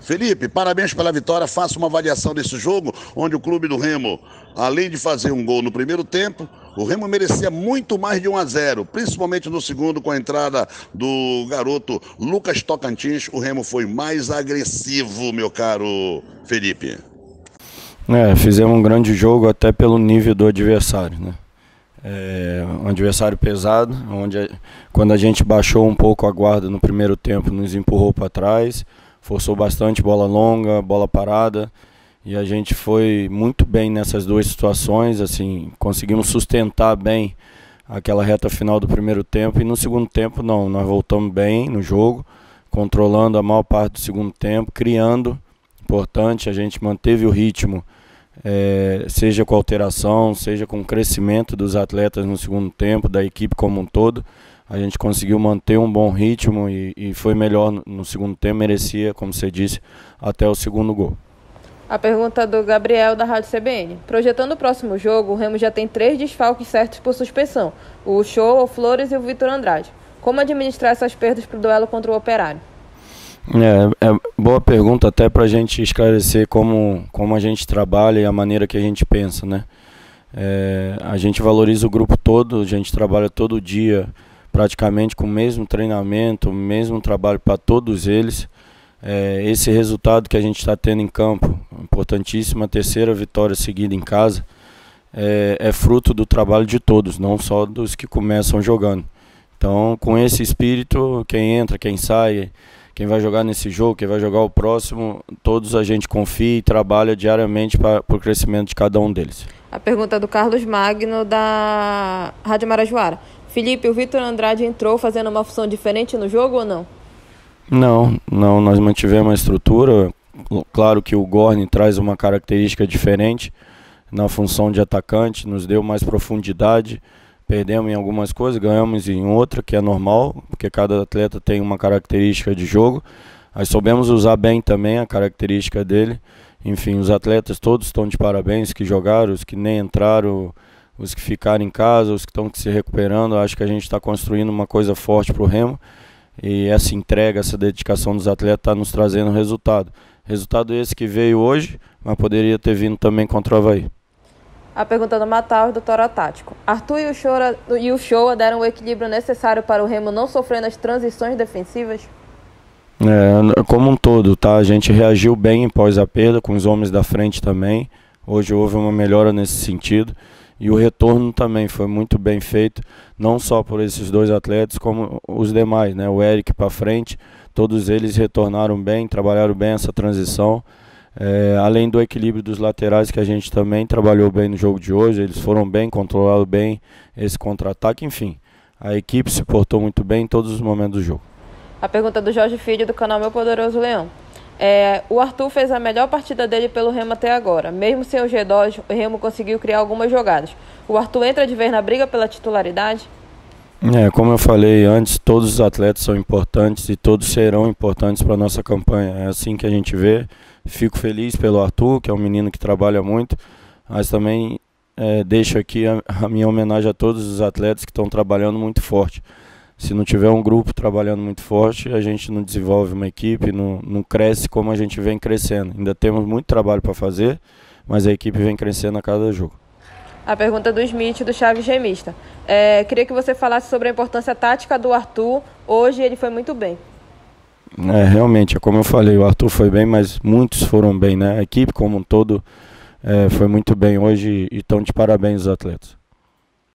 Felipe, parabéns pela vitória. Faça uma avaliação desse jogo, onde o clube do Remo, além de fazer um gol no primeiro tempo, o Remo merecia muito mais de 1 a 0, principalmente no segundo com a entrada do garoto Lucas Tocantins. O Remo foi mais agressivo, meu caro Felipe. É, fizemos um grande jogo até pelo nível do adversário, né? É, um adversário pesado, onde quando a gente baixou um pouco a guarda no primeiro tempo, nos empurrou para trás, forçou bastante bola longa, bola parada, e a gente foi muito bem nessas duas situações, assim, conseguimos sustentar bem aquela reta final do primeiro tempo e no segundo tempo não, nós voltamos bem no jogo, controlando a maior parte do segundo tempo, criando, importante, a gente manteve o ritmo é, seja com alteração, seja com o crescimento dos atletas no segundo tempo, da equipe como um todo. A gente conseguiu manter um bom ritmo e, e foi melhor no, no segundo tempo, merecia, como você disse, até o segundo gol. A pergunta do Gabriel da Rádio CBN. Projetando o próximo jogo, o Remo já tem três desfalques certos por suspensão: o Show, o Flores e o Vitor Andrade. Como administrar essas perdas para o duelo contra o Operário? É, é boa pergunta até para a gente esclarecer como, como a gente trabalha e a maneira que a gente pensa, né? É, a gente valoriza o grupo todo, a gente trabalha todo dia praticamente com o mesmo treinamento, o mesmo trabalho para todos eles. É, esse resultado que a gente está tendo em campo, importantíssima terceira vitória seguida em casa, é, é fruto do trabalho de todos, não só dos que começam jogando. Então, com esse espírito, quem entra, quem sai, quem vai jogar nesse jogo, quem vai jogar o próximo, todos a gente confia e trabalha diariamente para o crescimento de cada um deles. A pergunta é do Carlos Magno, da Rádio Marajoara. Felipe, o Vitor Andrade entrou fazendo uma função diferente no jogo ou não? Não, não, nós mantivemos a estrutura. Claro que o Gorni traz uma característica diferente na função de atacante, nos deu mais profundidade. Perdemos em algumas coisas, ganhamos em outra, que é normal, porque cada atleta tem uma característica de jogo. Mas soubemos usar bem também a característica dele. Enfim, os atletas todos estão de parabéns, os que jogaram, os que nem entraram, os que ficaram em casa, os que estão se recuperando. Acho que a gente está construindo uma coisa forte para o Remo. E essa entrega, essa dedicação dos atletas está nos trazendo resultado. Resultado esse que veio hoje, mas poderia ter vindo também contra o Havaí a pergunta do Matal do Toro Tático. Arthur e o, Showa, e o Showa deram o equilíbrio necessário para o Remo não sofrer nas transições defensivas? É, como um todo, tá? A gente reagiu bem após a perda, com os homens da frente também. Hoje houve uma melhora nesse sentido. E o retorno também foi muito bem feito, não só por esses dois atletas, como os demais, né? O Eric para frente, todos eles retornaram bem, trabalharam bem essa transição. É, além do equilíbrio dos laterais que a gente também trabalhou bem no jogo de hoje, eles foram bem, controlaram bem esse contra-ataque, enfim. A equipe se portou muito bem em todos os momentos do jogo. A pergunta do Jorge Filho do canal Meu Poderoso Leão. É, o Arthur fez a melhor partida dele pelo Remo até agora. Mesmo sem o G2, o Remo conseguiu criar algumas jogadas. O Arthur entra de vez na briga pela titularidade? É, como eu falei antes, todos os atletas são importantes e todos serão importantes para a nossa campanha. É assim que a gente vê. Fico feliz pelo Arthur, que é um menino que trabalha muito, mas também é, deixo aqui a, a minha homenagem a todos os atletas que estão trabalhando muito forte. Se não tiver um grupo trabalhando muito forte, a gente não desenvolve uma equipe, não, não cresce como a gente vem crescendo. Ainda temos muito trabalho para fazer, mas a equipe vem crescendo a cada jogo a pergunta do Smith, do Chaves Gemista. É, queria que você falasse sobre a importância tática do Arthur. Hoje ele foi muito bem. É, realmente, é como eu falei, o Arthur foi bem, mas muitos foram bem, né? A equipe como um todo é, foi muito bem hoje e estão de parabéns os atletas.